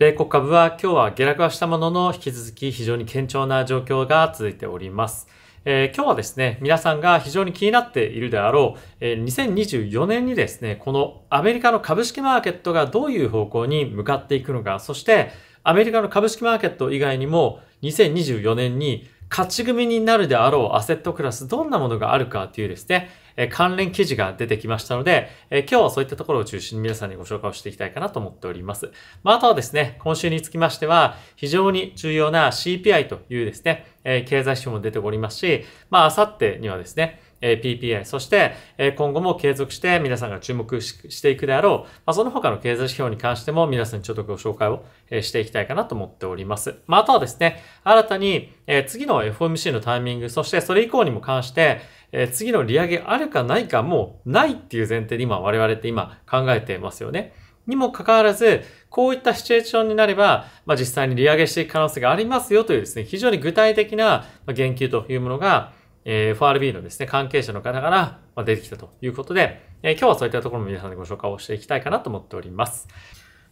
米国株は今日は下落はしたものの、引き続き非常に堅調な状況が続いております。えー、今日はですね、皆さんが非常に気になっているであろう、えー、2024年にですね、このアメリカの株式マーケットがどういう方向に向かっていくのか、そしてアメリカの株式マーケット以外にも2024年に勝ち組になるであろうアセットクラス、どんなものがあるかというですね、え関連記事が出てきましたので、え今日はそういったところを中心に皆さんにご紹介をしていきたいかなと思っております。まあ、あとはですね、今週につきましては、非常に重要な CPI というですね、え経済指標も出ておりますし、まあ、あさってにはですね、え p p a そして、え今後も継続して皆さんが注目していくであろう、まあ、その他の経済指標に関しても皆さんにちょっとご紹介を、えしていきたいかなと思っております。まあ、あとはですね、新たに、え次の FOMC のタイミング、そしてそれ以降にも関して、え次の利上げあるかないかもうないっていう前提で今我々って今考えてますよね。にもかかわらず、こういったシチュエーションになれば、まあ、実際に利上げしていく可能性がありますよというですね、非常に具体的な言及というものが、え FRB のですね、関係者の方から出てきたということで、え今日はそういったところも皆さんでご紹介をしていきたいかなと思っております。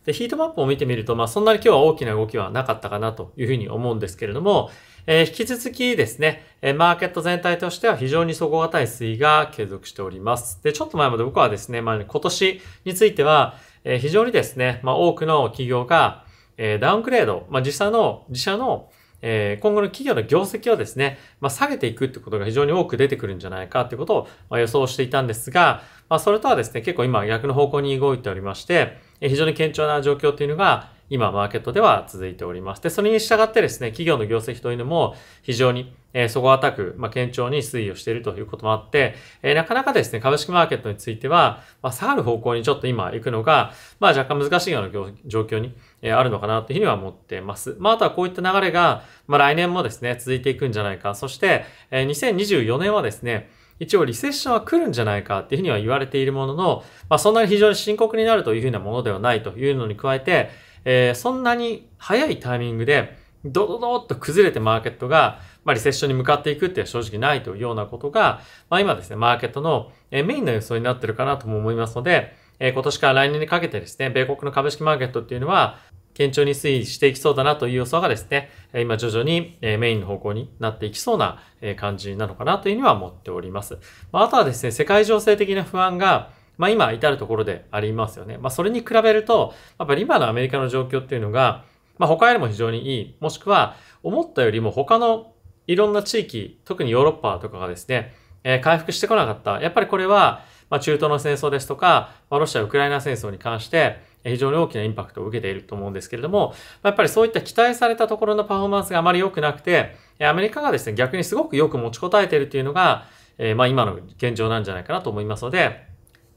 で、ヒートマップを見てみると、まあ、そんなに今日は大きな動きはなかったかなというふうに思うんですけれども、えー、引き続きですね、えマーケット全体としては非常に底堅い推移が継続しております。で、ちょっと前まで僕はですね、まあ、今年については、え非常にですね、まあ、多くの企業が、えダウングレード、まあ、自社の、自社の、えー、今後の企業の業績をですね、まあ、下げていくってことが非常に多く出てくるんじゃないかってことを、ま予想していたんですが、まあ、それとはですね、結構今逆の方向に動いておりまして、え非常に堅調な状況っていうのが、今マーケットでは続いております。で、それに従ってですね、企業の業績というのも非常に、えー、そこたく、まあ、堅調に推移をしているということもあって、えー、なかなかですね、株式マーケットについては、まあ、下がる方向にちょっと今行くのが、まあ、若干難しいような状況に、えー、あるのかなというふうには思っています。まあ、あとはこういった流れが、まあ、来年もですね、続いていくんじゃないか。そして、えー、2024年はですね、一応リセッションは来るんじゃないかっていうふうには言われているものの、まあ、そんなに非常に深刻になるというふうなものではないというのに加えて、えー、そんなに早いタイミングで、ドドドッと崩れてマーケットが、まあ、リセッションに向かっていくっていうのは正直ないというようなことが、まあ、今ですね、マーケットのメインの予想になってるかなとも思いますので、えー、今年から来年にかけてですね、米国の株式マーケットっていうのは、堅調に推移していきそうだなという予想がですね、今徐々にメインの方向になっていきそうな感じなのかなというには思っております。あとはですね、世界情勢的な不安が、まあ今至るところでありますよね。まあそれに比べると、やっぱり今のアメリカの状況っていうのが、まあ他よりも非常にいい、もしくは思ったよりも他のいろんな地域、特にヨーロッパとかがですね、えー、回復してこなかった。やっぱりこれは、まあ、中東の戦争ですとか、まあ、ロシア・ウクライナ戦争に関して、非常に大きなインパクトを受けていると思うんですけれども、やっぱりそういった期待されたところのパフォーマンスがあまり良くなくて、アメリカがですね、逆にすごくよく持ちこたえているというのが、えまあ今の現状なんじゃないかなと思いますので、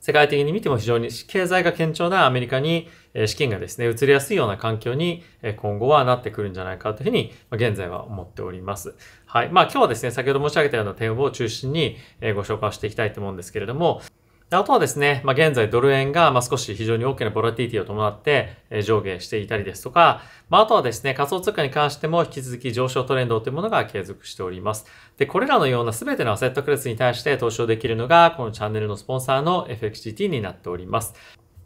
世界的に見ても非常に経済が堅調なアメリカに資金がですね、移りやすいような環境に今後はなってくるんじゃないかというふうに現在は思っております。はい。まあ今日はですね、先ほど申し上げたような点を中心にご紹介していきたいと思うんですけれども、あとはですね、まあ、現在ドル円がま少し非常に大きなボラティティを伴って上下していたりですとか、まあ、あとはですね、仮想通貨に関しても引き続き上昇トレンドというものが継続しております。で、これらのような全てのアセットクラスに対して投資をできるのが、このチャンネルのスポンサーの FXGT になっております。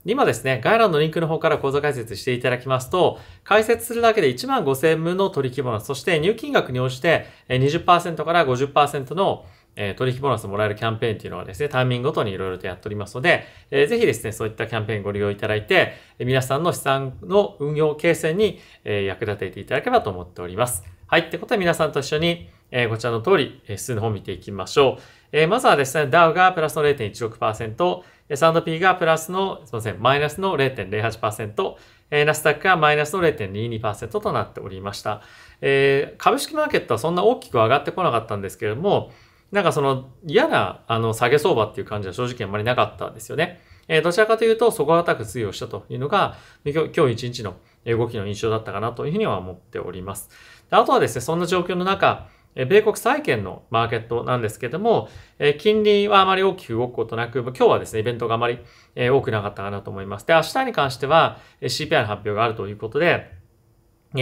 今ですね、概要欄のリンクの方から講座解説していただきますと、解説するだけで1万5000円分の取引ボーナス、そして入金額に応じて20%から50%のえ取引ボーナスもらえるキャンペーンっていうのはですね、タイミングごとにいろいろとやっておりますので、えー、ぜひですね、そういったキャンペーンご利用いただいて、え皆さんの資産の運用形成に、え役立てていただければと思っております。はい。ってことで皆さんと一緒に、えこちらの通り、指数の方を見ていきましょう。えまずはですね、DAO がプラスの0.16%、S&P がプラスの、すみません、マイナスの0.08%、えー、ナスダックがマイナスの0.22%となっておりました。えー、株式マーケットはそんな大きく上がってこなかったんですけれども、なんかその嫌なあの下げ相場っていう感じは正直あんまりなかったんですよね。えどちらかというと、そこく通用したというのが、今日一日の動きの印象だったかなというふうには思っております。あとはですね、そんな状況の中、米国債券のマーケットなんですけれども、金利はあまり大きく動くことなく、今日はですね、イベントがあまり多くなかったかなと思います。で、明日に関しては CPI の発表があるということで、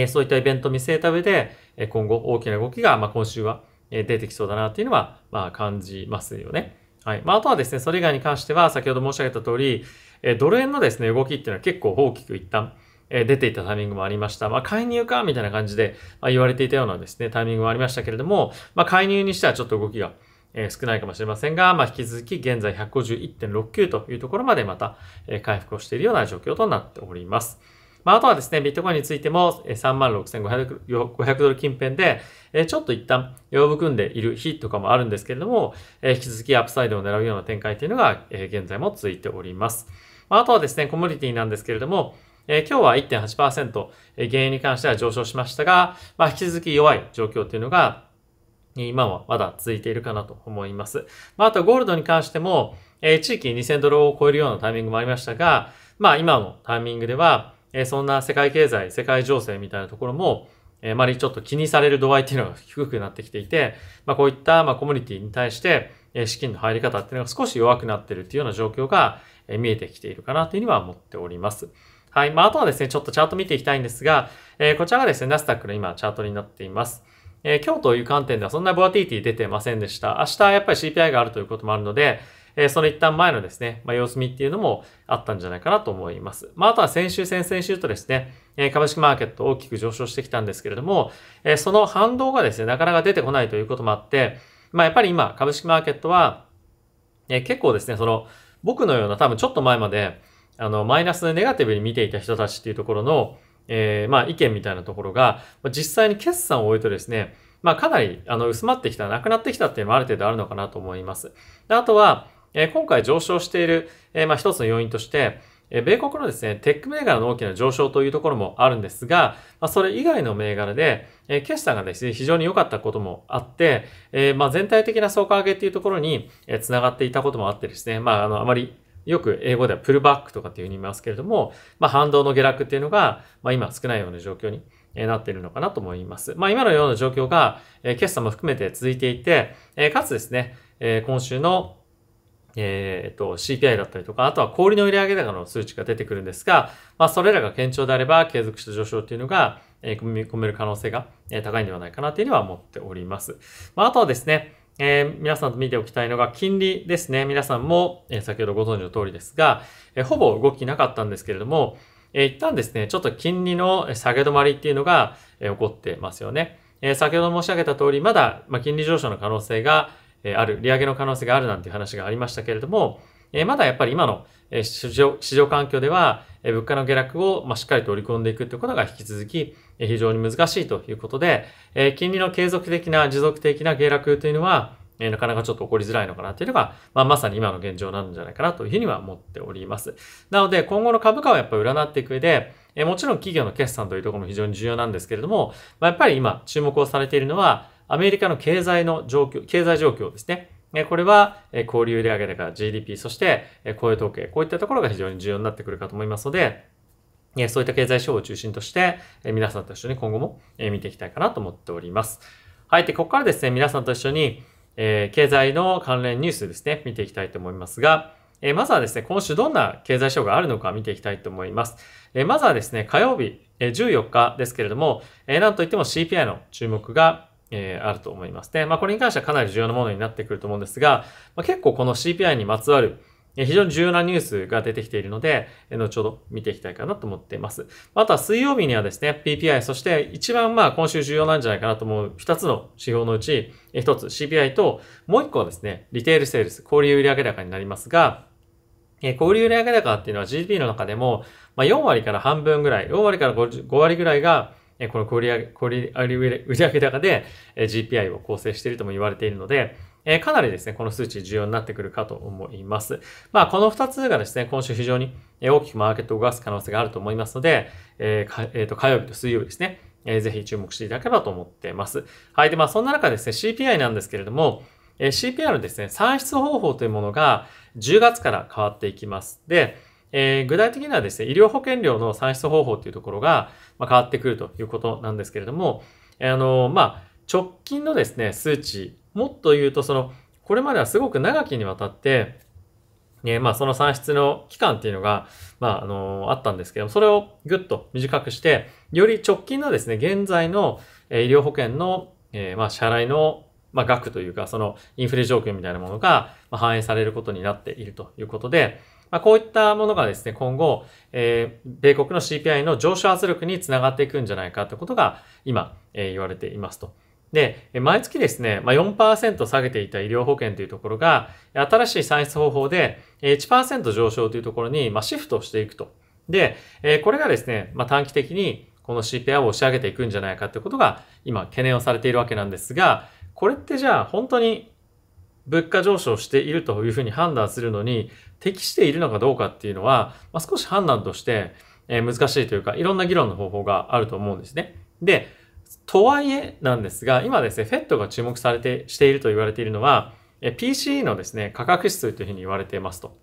そういったイベントを見据えた上で、今後大きな動きが、まあ、今週は出てきそうだなっていうのは、まあ、感じますよね。はい。まあ、あとはですね、それ以外に関しては、先ほど申し上げた通り、えドル円のですね、動きっていうのは結構大きく一旦、え出ていたタイミングもありました。まあ、介入かみたいな感じで、ま言われていたようなですね、タイミングもありましたけれども、まあ、介入にしてはちょっと動きが、え少ないかもしれませんが、まあ、引き続き現在151.69というところまでまた、え回復をしているような状況となっております。まあ、あとはですね、ビットコインについても36,500ドル近辺で、ちょっと一旦呼ぶ組んでいる日とかもあるんですけれども、引き続きアップサイドを狙うような展開というのが現在も続いております。まあとはですね、コミュニティなんですけれども、え今日は1.8%、え原油に関しては上昇しましたが、まあ、引き続き弱い状況というのが、今はまだ続いているかなと思います。まあ、あとゴールドに関しても、え地域2000ドルを超えるようなタイミングもありましたが、まあ今のタイミングでは、えそんな世界経済、世界情勢みたいなところも、えー、まりちょっと気にされる度合いっていうのが低くなってきていて、まあ、こういった、まコミュニティに対して、え資金の入り方っていうのが少し弱くなってるっていうような状況が、え見えてきているかなというふうには思っております。はい。まあ、あとはですね、ちょっとチャート見ていきたいんですが、えこちらがですね、ナスダックの今、チャートになっています。え今日という観点ではそんなボアティティ出てませんでした。明日やっぱり CPI があるということもあるので、えその一旦前のですね、まあ、様子見っていうのもあったんじゃないかなと思います。まあ、あとは先週、先々週とですね、え株式マーケット大きく上昇してきたんですけれども、えその反動がですね、なかなか出てこないということもあって、まあ、やっぱり今、株式マーケットは、え結構ですね、その、僕のような多分ちょっと前まで、あの、マイナスでネガティブに見ていた人たちっていうところの、えー、まあ、意見みたいなところが、実際に決算を終えてですね、まあ、かなり、あの、薄まってきた、なくなってきたっていうのもある程度あるのかなと思います。であとは、え今回上昇している、えまあ、一つの要因として、え米国のですね、テック銘柄の大きな上昇というところもあるんですが、まあ、それ以外の銘柄で、え決算がですね、非常に良かったこともあって、えまあ、全体的な総価上げっていうところに、え繋がっていたこともあってですね、まあ、あの、あまりよく英語ではプルバックとかっていうふうに言いますけれども、まあ、反動の下落っていうのが、まあ、今少ないような状況になっているのかなと思います。まあ、今のような状況が、え決算も含めて続いていて、えかつですね、え今週のえーと、CPI だったりとか、あとは小売の売上高の数値が出てくるんですが、まあ、それらが堅調であれば継続した上昇というのが、えー、見込める可能性が、え高いんではないかなというのは思っております。まあ、あとはですね、えー、皆さんと見ておきたいのが金利ですね。皆さんも、えー、先ほどご存知の通りですが、えー、ほぼ動きなかったんですけれども、え一旦ですね、ちょっと金利の下げ止まりっていうのが、え起こってますよね。え先ほど申し上げた通り、まだ、まあ、金利上昇の可能性が、えある、利上げの可能性があるなんていう話がありましたけれども、えまだやっぱり今の市場市場環境では、物価の下落を、ましっかりと織り込んでいくということが引き続き非常に難しいということで、え金利の継続的な、持続的な下落というのは、えなかなかちょっと起こりづらいのかなというのが、まあ、まさに今の現状なんじゃないかなというふうには思っております。なので、今後の株価をやっぱり占っていく上で、えもちろん企業の決算というところも非常に重要なんですけれども、まあ、やっぱり今注目をされているのは、アメリカの経済の状況、経済状況ですね。これは、交流売上高、GDP、そして、雇用統計、こういったところが非常に重要になってくるかと思いますので、そういった経済指標を中心として、皆さんと一緒に今後も見ていきたいかなと思っております。はい。で、ここからですね、皆さんと一緒に、え経済の関連ニュースですね、見ていきたいと思いますが、えまずはですね、今週どんな経済指標があるのか見ていきたいと思います。えまずはですね、火曜日、え14日ですけれども、えなんといっても CPI の注目がえー、あると思います。で、まあ、これに関してはかなり重要なものになってくると思うんですが、まあ、結構この CPI にまつわる、えー、非常に重要なニュースが出てきているので、えー、後ほど見ていきたいかなと思っています。あとは水曜日にはですね、PPI、そして一番まあ今週重要なんじゃないかなと思う二つの指標のうち、一つ CPI と、もう一個はですね、リテールセールス、小売売上高になりますが、えー、小売売上高っていうのは GDP の中でも、まあ、4割から半分ぐらい、4割から5割ぐらいが、えこの小売上小売売上高で、え GPI を構成しているとも言われているので、えかなりですね、この数値重要になってくるかと思います。まあ、この2つがですね、今週非常に大きくマーケットを動かす可能性があると思いますので、えー、かえー、と火曜日と水曜日ですね、えー、ぜひ注目していただければと思っています。はい。で、まあ、そんな中ですね、CPI なんですけれども、えー、CPI のですね、算出方法というものが10月から変わっていきます。で、えー、具体的にはですね、医療保険料の算出方法っていうところが、ま変わってくるということなんですけれども、あのまあ、直近のですね、数値、もっと言うと、その、これまではすごく長きにわたって、ね、まあ、その算出の期間っていうのが、まあ、あの、あったんですけど、それをぐっと短くして、より直近のですね、現在の、え医療保険の、えー、まあ、支払いの、まあ、額というか、そのインフレ状況みたいなものが、ま反映されることになっているということで、まあ、こういったものがですね、今後、えー、米国の CPI の上昇圧力につながっていくんじゃないかということが今、えー、言われていますと。で、毎月ですね、まあ、4%下げていた医療保険というところが、新しい算出方法で1%上昇というところに、まあ、シフトしていくと。で、これがですね、まあ、短期的にこの CPI を押し上げていくんじゃないかということが今懸念をされているわけなんですが、これってじゃあ本当に物価上昇しているというふうに判断するのに、適しているのかどうかっていうのは、まあ、少し判断として、え難しいというか、いろんな議論の方法があると思うんですね。で、とはいえなんですが、今ですね、FED が注目されて、していると言われているのは、PCE のですね、価格指数というふうに言われていますと。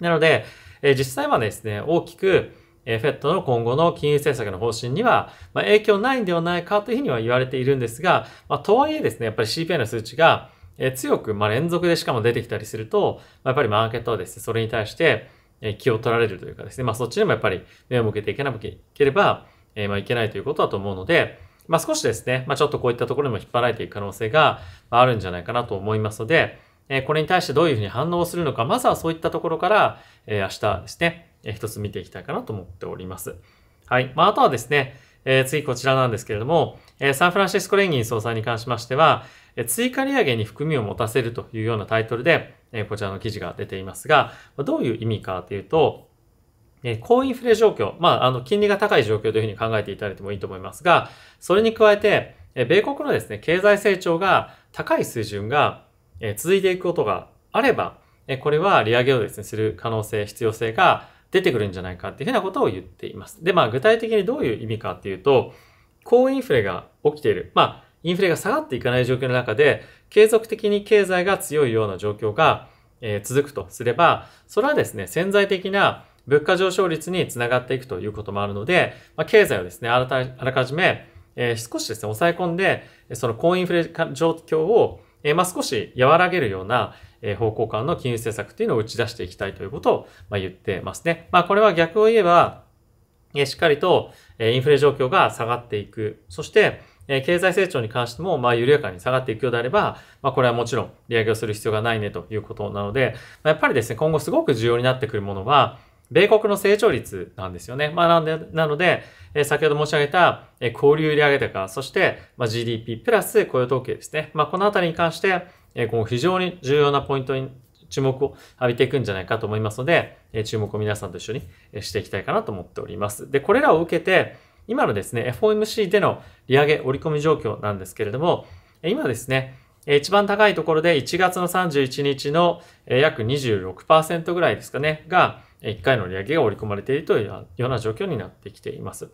なので、え実際はですね、大きく、え FED の今後の金融政策の方針には、ま影響ないんではないかというふうには言われているんですが、まとはいえですね、やっぱり CPI の数値が、え強く、まあ、連続でしかも出てきたりすると、まあ、やっぱりマーケットはですね、それに対して、え気を取られるというかですね、まあ、そっちでもやっぱり目を向けていけなければ、えまあ、いけないということだと思うので、まあ、少しですね、まあ、ちょっとこういったところにも引っ張られていく可能性があるんじゃないかなと思いますので、えこれに対してどういうふうに反応するのか、まずはそういったところから、え明日ですね、え一つ見ていきたいかなと思っております。はい。まあ、あとはですね、え次こちらなんですけれども、えサンフランシスコ連銀総裁に関しましては、追加利上げに含みを持たせるというようなタイトルで、こちらの記事が出ていますが、どういう意味かというと、高インフレ状況、まあ、あの、金利が高い状況というふうに考えていただいてもいいと思いますが、それに加えて、米国のですね、経済成長が高い水準が続いていくことがあれば、これは利上げをですね、する可能性、必要性が出てくるんじゃないかっていうふうなことを言っています。で、まあ、具体的にどういう意味かっていうと、高インフレが起きている。まあ、インフレが下がっていかない状況の中で、継続的に経済が強いような状況が、え続くとすれば、それはですね、潜在的な物価上昇率につながっていくということもあるので、まあ、経済をですね、あらかじめ、え少しですね、抑え込んで、その高インフレ状況を、えまあ、少し和らげるような、え方向感の金融政策というのを打ち出していきたいということを、ま言ってますね。まあ、これは逆を言えば、えしっかりと、えインフレ状況が下がっていく。そして、え経済成長に関しても、まあ、緩やかに下がっていくようであれば、まあ、これはもちろん利上げをする必要がないねということなので、まあ、やっぱりですね、今後すごく重要になってくるものは、米国の成長率なんですよね。まあ、なんで、なので、え先ほど申し上げた、え交流利上げ高、そして、ま GDP プラス雇用統計ですね。まあ、このあたりに関して、え非常に重要なポイントに注目を浴びていくんじゃないかと思いますので、え注目を皆さんと一緒にしていきたいかなと思っております。で、これらを受けて、今のですね、FOMC での利上げ折り込み状況なんですけれども、今ですね、一番高いところで1月の31日の約26%ぐらいですかね、が1回の利上げが織り込まれているというような状況になってきています。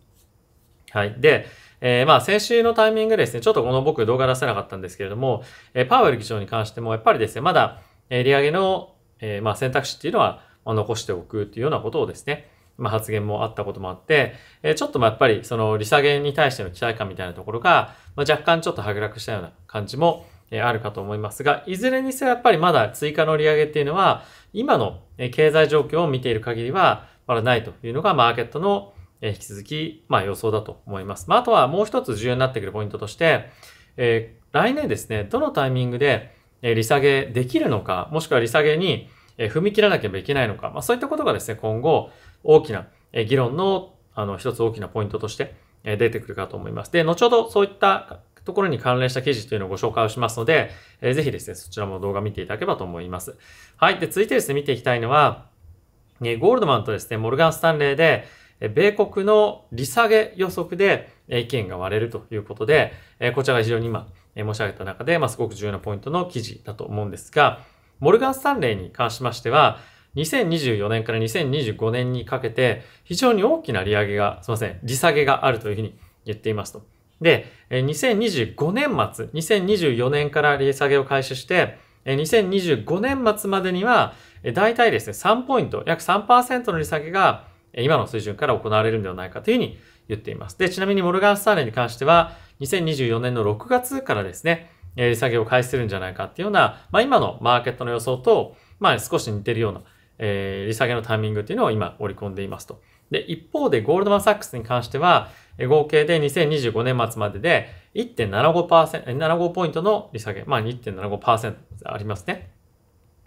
はい。で、えー、まあ先週のタイミングですね、ちょっとこの僕動画出せなかったんですけれども、えパウエル議長に関してもやっぱりですね、まだ利上げの、えまあ選択肢っていうのは残しておくというようなことをですね、まあ、発言もあったこともあって、えちょっとまあやっぱりその利下げに対しての期待感みたいなところが、ま若干ちょっと剥くしたような感じも、えあるかと思いますが、いずれにせよやっぱりまだ追加の利上げっていうのは、今の経済状況を見ている限りは、まだないというのがマーケットの引き続き、まあ予想だと思います。まあ、あとはもう一つ重要になってくるポイントとして、えー、来年ですね、どのタイミングで利下げできるのか、もしくは利下げに踏み切らなければいけないのか、まあ、そういったことがですね、今後、大きな議論のあの一つ大きなポイントとして出てくるかと思います。で、後ほどそういったところに関連した記事というのをご紹介をしますので、えぜひですね、そちらも動画見ていただければと思います。はい。で、続いてですね、見ていきたいのは、ね、ゴールドマンとですね、モルガン・スタンレーで、米国の利下げ予測で意見が割れるということで、こちらが非常に今申し上げた中で、まあ、すごく重要なポイントの記事だと思うんですが、モルガン・スタンレーに関しましては、2024年から2025年にかけて、非常に大きな利上げが、すみません、利下げがあるというふうに言っていますと。で、2025年末、2024年から利下げを開始して、2025年末までには、大体ですね、3ポイント、約3%の利下げが、今の水準から行われるんではないかというふうに言っています。で、ちなみにモルガン・スターレンに関しては、2024年の6月からですね、利下げを開始するんじゃないかっていうような、まあ今のマーケットの予想と、まあ少し似てるようなえー、利下げのタイミングっていうのを今織り込んでいますと。で、一方でゴールドマン・サックスに関しては、合計で2025年末までで1.75%、75ポイントの利下げ、まあ2 7 5ありますね。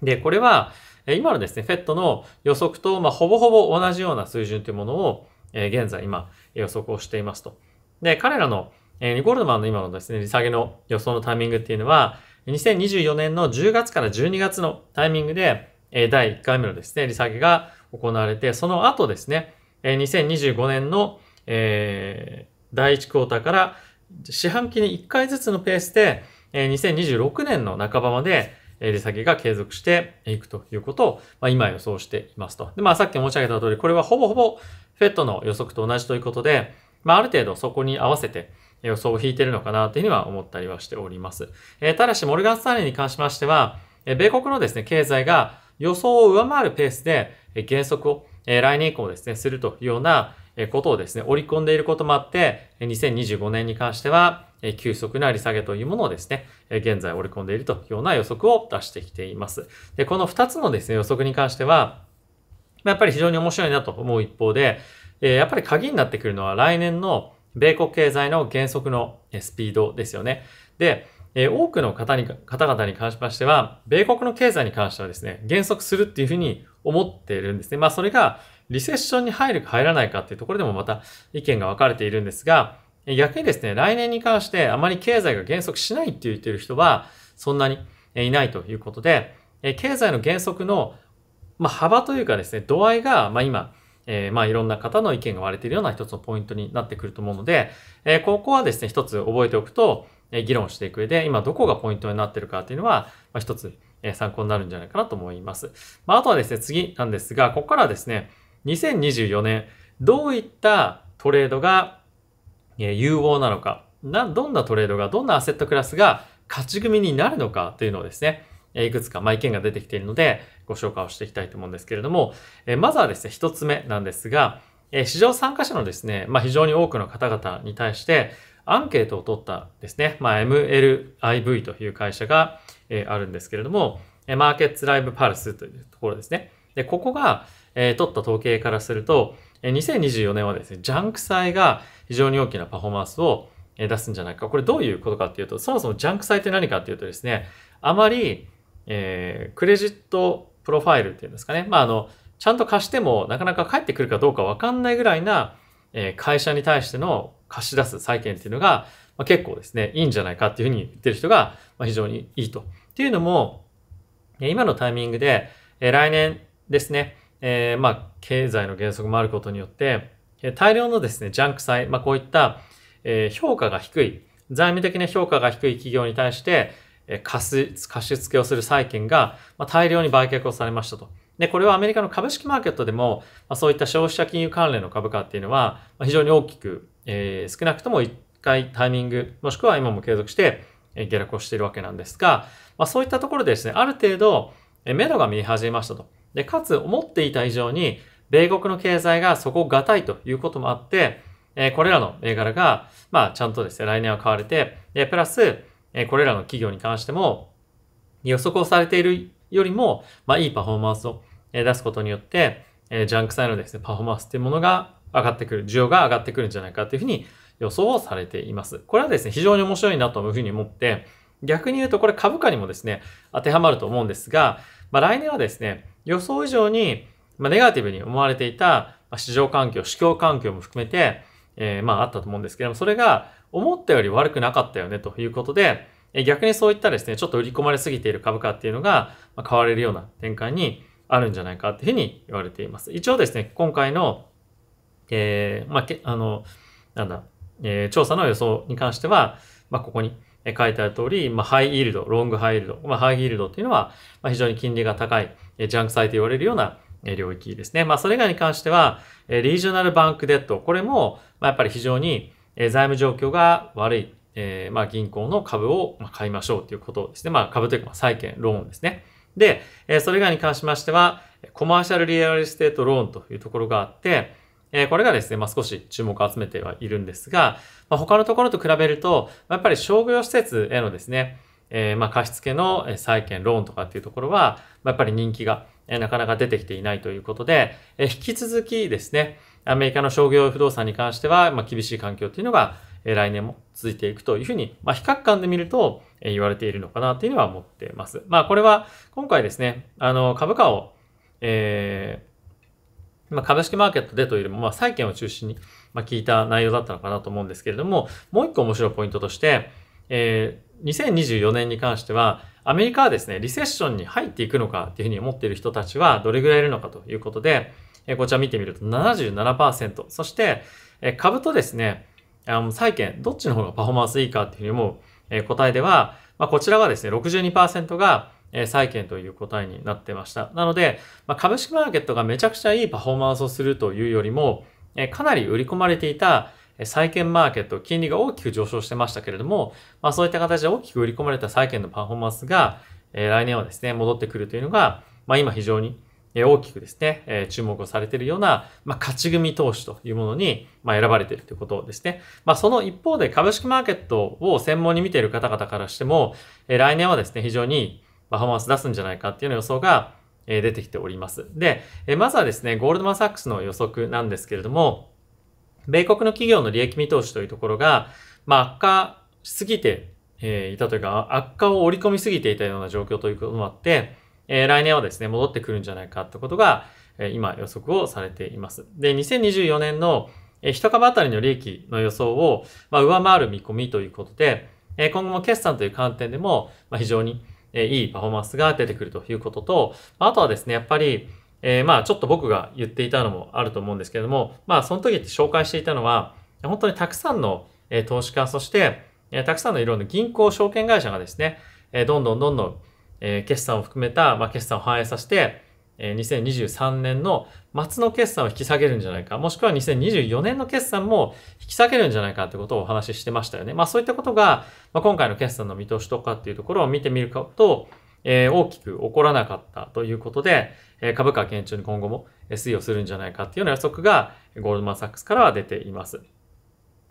で、これは、今のですね、FED の予測と、まあ、ほぼほぼ同じような水準というものを、えー、現在今予測をしていますと。で、彼らの、えー、ゴールドマンの今のですね、利下げの予想のタイミングっていうのは、2024年の10月から12月のタイミングで、え第1回目のですね、利下げが行われて、その後ですね、え2025年の、え第1クォーターから四半期に1回ずつのペースで、え2026年の半ばまで、え、利下げが継続していくということを、まあ、今予想していますと。で、まあさっき申し上げた通り、これはほぼほぼ FED の予測と同じということで、まあある程度そこに合わせて予想を引いているのかなというふうには思ったりはしております。えただし、モルガンスターリンに関しましては、え、米国のですね、経済が予想を上回るペースで減速を来年以降ですね、するというようなことをですね、織り込んでいることもあって、2025年に関しては、急速な利下げというものをですね、現在織り込んでいるというような予測を出してきています。で、この2つのですね、予測に関しては、やっぱり非常に面白いなと思う一方で、やっぱり鍵になってくるのは来年の米国経済の減速のスピードですよね。で、えー、多くの方に、方々に関しましては、米国の経済に関してはですね、減速するっていうふうに思っているんですね。まあそれがリセッションに入るか入らないかっていうところでもまた意見が分かれているんですが、逆にですね、来年に関してあまり経済が減速しないって言ってる人はそんなにいないということで、経済の減速のま幅というかですね、度合いが、まあ今、えー、まあいろんな方の意見が割れているような一つのポイントになってくると思うので、えー、ここはですね、一つ覚えておくと、議論していく上で、今どこがポイントになってるかっていうのは、まあ、一つ参考になるんじゃないかなと思います。まあ、あとはですね、次なんですが、ここからはですね、2024年、どういったトレードが有望なのか、どんなトレードが、どんなアセットクラスが勝ち組になるのかというのをですね、いくつか、ま意見が出てきているので、ご紹介をしていきたいと思うんですけれども、えまずはですね、一つ目なんですが、え市場参加者のですね、まあ、非常に多くの方々に対して、アンケートを取ったですね、まあ、MLIV という会社が、えあるんですけれども、マーケッツライブパルスというところですね。で、ここが、え取った統計からすると、2024年はですね、ジャンク債が非常に大きなパフォーマンスを出すんじゃないか。これどういうことかっていうと、そもそもジャンク債って何かっていうとですね、あまり、えー、クレジットプロファイルっていうんですかね、まあ、あの、ちゃんと貸してもなかなか返ってくるかどうかわかんないぐらいな、え会社に対しての貸し出す債券っていうのが、まあ、結構ですね、いいんじゃないかっていうふうに言ってる人が、まあ、非常にいいと。っていうのも、今のタイミングで、え来年ですね、えー、まあ、経済の減速もあることによって、大量のですね、ジャンク債、まあ、こういった、え評価が低い、財務的な評価が低い企業に対して、貸す、貸し付けをする債券が、ま大量に売却をされましたと。で、これはアメリカの株式マーケットでも、まそういった消費者金融関連の株価っていうのは、ま非常に大きくえー、少なくとも1回タイミング、もしくは今も継続して、え下落をしているわけなんですが、まあ、そういったところでですね、ある程度、え目処が見え始めましたと。で、かつ思っていた以上に、米国の経済が底堅いということもあって、えこれらの銘柄が、まあ、ちゃんとですね、来年は買われて、えプラス、えこれらの企業に関しても、予測をされているよりも、まあ、いいパフォーマンスを出すことによって、えジャンク債のですね、パフォーマンスっていうものが上がってくる、需要が上がってくるんじゃないかというふうに予想をされています。これはですね、非常に面白いなというふうに思って、逆に言うとこれ株価にもですね、当てはまると思うんですが、まあ、来年はですね、予想以上に、まネガティブに思われていた市場環境、市況環境も含めて、えー、まああったと思うんですけども、それが思ったより悪くなかったよねということで、逆にそういったですね、ちょっと売り込まれすぎている株価っていうのが、買われるような展開にあるんじゃないかっていうふうに言われています。一応ですね、今回のえー、まあ、けあの、なんだ、えー、調査の予想に関しては、まあ、ここに書いてある通り、まあ、ハイイールド、ロングハイイールド、まあ、ハイイールドっていうのは、まあ、非常に金利が高い、えー、ジャンク債と言われるような領域ですね。まあ、それ以外に関しては、えリージョナルバンクデッド、これも、まあ、やっぱり非常に、え財務状況が悪い、えー、まあ、銀行の株を買いましょうということですね。まあ、株というか、債券、ローンですね。で、えそれ以外に関しましては、コマーシャルリアルエステートローンというところがあって、えこれがですね、まあ、少し注目を集めてはいるんですが、まあ、他のところと比べると、やっぱり商業施設へのですね、えー、ま貸付の債券、ローンとかっていうところは、やっぱり人気がなかなか出てきていないということで、引き続きですね、アメリカの商業不動産に関しては、ま厳しい環境というのが来年も続いていくというふうに、まあ、比較観で見ると言われているのかなというのは思っています。まあ、これは今回ですね、あの、株価を、えーまあ、株式マーケットでというよりも、まあ、債券を中心に、まあ、聞いた内容だったのかなと思うんですけれども、もう一個面白いポイントとして、えー、2024年に関しては、アメリカはですね、リセッションに入っていくのかっていうふうに思っている人たちはどれぐらいいるのかということで、えー、こちら見てみると77%、そして、えー、株とですね、あの債券、どっちの方がパフォーマンスいいかっていうふうに思う、えー、答えでは、まあ、こちらはですね、62%が、え債券という答えになってました。なので、まあ、株式マーケットがめちゃくちゃいいパフォーマンスをするというよりも、えかなり売り込まれていた債券マーケット、金利が大きく上昇してましたけれども、まあ、そういった形で大きく売り込まれた債券のパフォーマンスが、え来年はですね、戻ってくるというのが、まあ、今非常に大きくですね、え注目をされているような、まあ、勝ち組投資というものに、ま選ばれているということですね。まあ、その一方で株式マーケットを専門に見ている方々からしても、え来年はですね、非常にパフォーマンス出すんじゃないかっていうような予想が出てきております。で、まずはですね、ゴールドマン・サックスの予測なんですけれども、米国の企業の利益見通しというところが、まあ、悪化しすぎていたというか、悪化を織り込みすぎていたような状況ということもあって、来年はですね、戻ってくるんじゃないかってことが、今予測をされています。で、2024年の1株当たりの利益の予想を上回る見込みということで、今後も決算という観点でも非常にえいいパフォーマンスが出てくるということと、あとはですね、やっぱり、えー、まあちょっと僕が言っていたのもあると思うんですけれども、まあその時って紹介していたのは、本当にたくさんの、え投資家、そして、えたくさんのいろんな銀行、証券会社がですね、えどんどんどんどん、え決算を含めた、まあ、決算を反映させて、2023年の末の決算を引き下げるんじゃないか、もしくは2024年の決算も引き下げるんじゃないかってことをお話ししてましたよね。まあそういったことが、まあ、今回の決算の見通しとかっていうところを見てみると、えー、大きく起こらなかったということで、えー、株価堅調に今後も推移をするんじゃないかっていうような予測がゴールドマン・サックスからは出ています。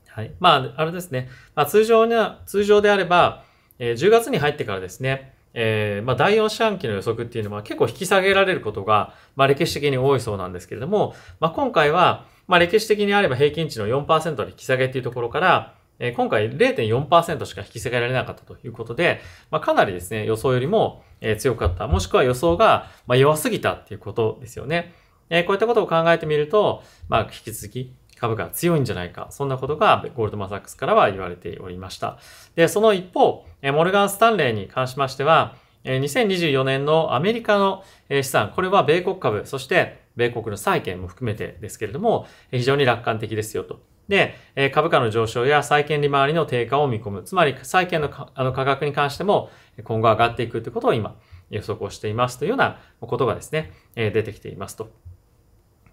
はい。まあ、あれですね。まあ、通常には、通常であれば、えー、10月に入ってからですね、えー、まあ、第4四半期の予測っていうのは結構引き下げられることが、まあ、歴史的に多いそうなんですけれども、まあ、今回は、まあ、歴史的にあれば平均値の4%の引き下げっていうところから、えー、今回0.4%しか引き下げられなかったということで、まあ、かなりですね、予想よりも、え強かった。もしくは予想が、ま弱すぎたっていうことですよね。えこういったことを考えてみると、まあ、引き続き、株が強いんじゃないか。そんなことがゴールドマザサックスからは言われておりました。で、その一方、モルガン・スタンレーに関しましては、2024年のアメリカの資産、これは米国株、そして米国の債券も含めてですけれども、非常に楽観的ですよと。で、株価の上昇や債券利回りの低下を見込む。つまり、債券のあの価格に関しても今後上がっていくということを今予測をしていますというようなことがですね、出てきていますと。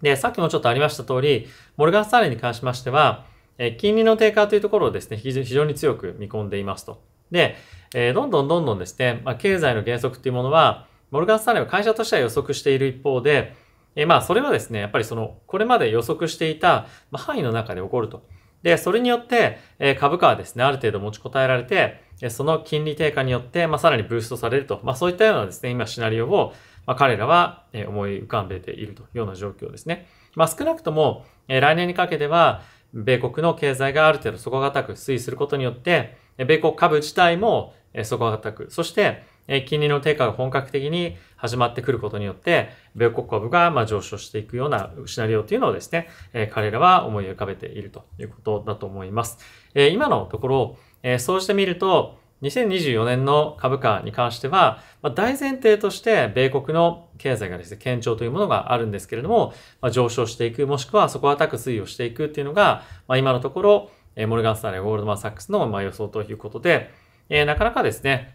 で、さっきもちょっとありました通り、モルガン・スターレンに関しましては、え金利の低下というところをですね、非常に強く見込んでいますと。で、えどんどんどんどんですね、まあ、経済の減速というものは、モルガン・スターレンは会社としては予測している一方で、えまあ、それはですね、やっぱりその、これまで予測していた、ま範囲の中で起こると。で、それによって、え株価はですね、ある程度持ちこたえられて、その金利低下によって、まあ、さらにブーストされると。まあ、そういったようなですね、今、シナリオを、まあ、彼らは思い浮かんでているというような状況ですね。まあ、少なくとも来年にかけては、米国の経済がある程度底堅く推移することによって、米国株自体も底堅く、そして金利の低下が本格的に始まってくることによって、米国株がま上昇していくようなシナリオというのをですね、彼らは思い浮かべているということだと思います。今のところ、そうしてみると、2024年の株価に関しては、まあ、大前提として米国の経済がですね、堅調というものがあるんですけれども、まあ、上昇していく、もしくはそこは高く推移をしていくっていうのが、まあ、今のところ、えモルガン・スターウゴールドマン・サックスのま予想ということで、えー、なかなかですね、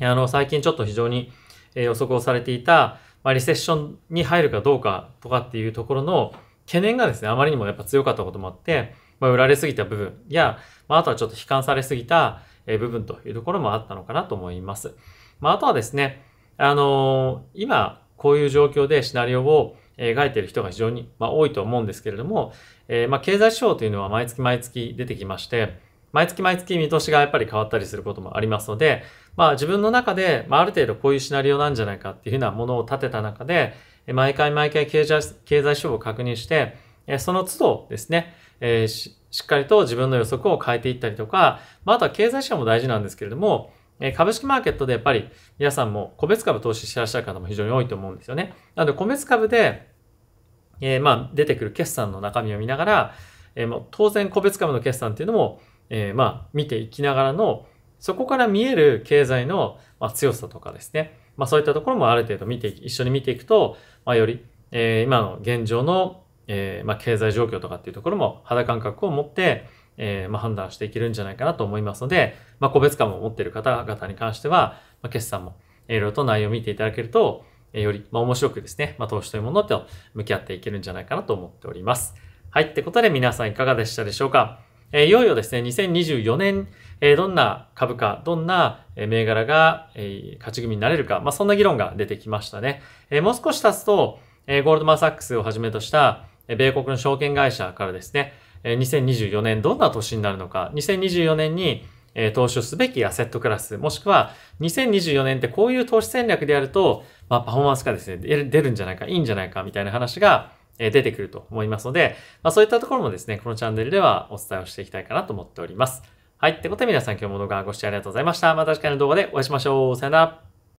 あの、最近ちょっと非常に予測をされていた、まリセッションに入るかどうかとかっていうところの懸念がですね、あまりにもやっぱ強かったこともあって、ま売られすぎた部分や、まあ、とはちょっと悲観されすぎた、部分というところもあったのかなと思います。まあ、あとはですね、あのー、今、こういう状況でシナリオを描いている人が非常に、まあ、多いと思うんですけれども、えー、まあ、経済指標というのは毎月毎月出てきまして、毎月毎月見通しがやっぱり変わったりすることもありますので、まあ、自分の中で、まあ、ある程度こういうシナリオなんじゃないかっていうふうなものを立てた中で、毎回毎回経済経済指標を確認して、その都度ですね、えーしっかりと自分の予測を変えていったりとか、まあ、あとは経済指標も大事なんですけれども、え株式マーケットでやっぱり皆さんも個別株投資してらっしゃる方も非常に多いと思うんですよね。なので個別株で、えー、まあ出てくる決算の中身を見ながら、えー、もう当然個別株の決算っていうのも、えー、まあ見ていきながらのそこから見える経済の、ま強さとかですね、まあ、そういったところもある程度見て一緒に見ていくと、まあ、より、え今の現状のえー、まあ、経済状況とかっていうところも肌感覚を持って、えー、まあ、判断していけるんじゃないかなと思いますので、まあ、個別感を持っている方々に関しては、まあ、決算もいろいろと内容を見ていただけると、えー、より、ま面白くですね、ま投資というものと向き合っていけるんじゃないかなと思っております。はい。ってことで皆さんいかがでしたでしょうかえいよいよですね、2024年、えどんな株価、どんな銘柄が、え勝ち組になれるか、まそんな議論が出てきましたね。えもう少し経つと、えゴールドマン・サックスをはじめとした、米国の証券会社からですね、2024年どんな年になるのか、2024年に投資をすべきアセットクラス、もしくは2024年ってこういう投資戦略でやると、まあ、パフォーマンスがですね、出るんじゃないか、いいんじゃないかみたいな話が出てくると思いますので、まあ、そういったところもですね、このチャンネルではお伝えをしていきたいかなと思っております。はい。ってことで皆さん今日も動画ご視聴ありがとうございました。また次回の動画でお会いしましょう。さよなら。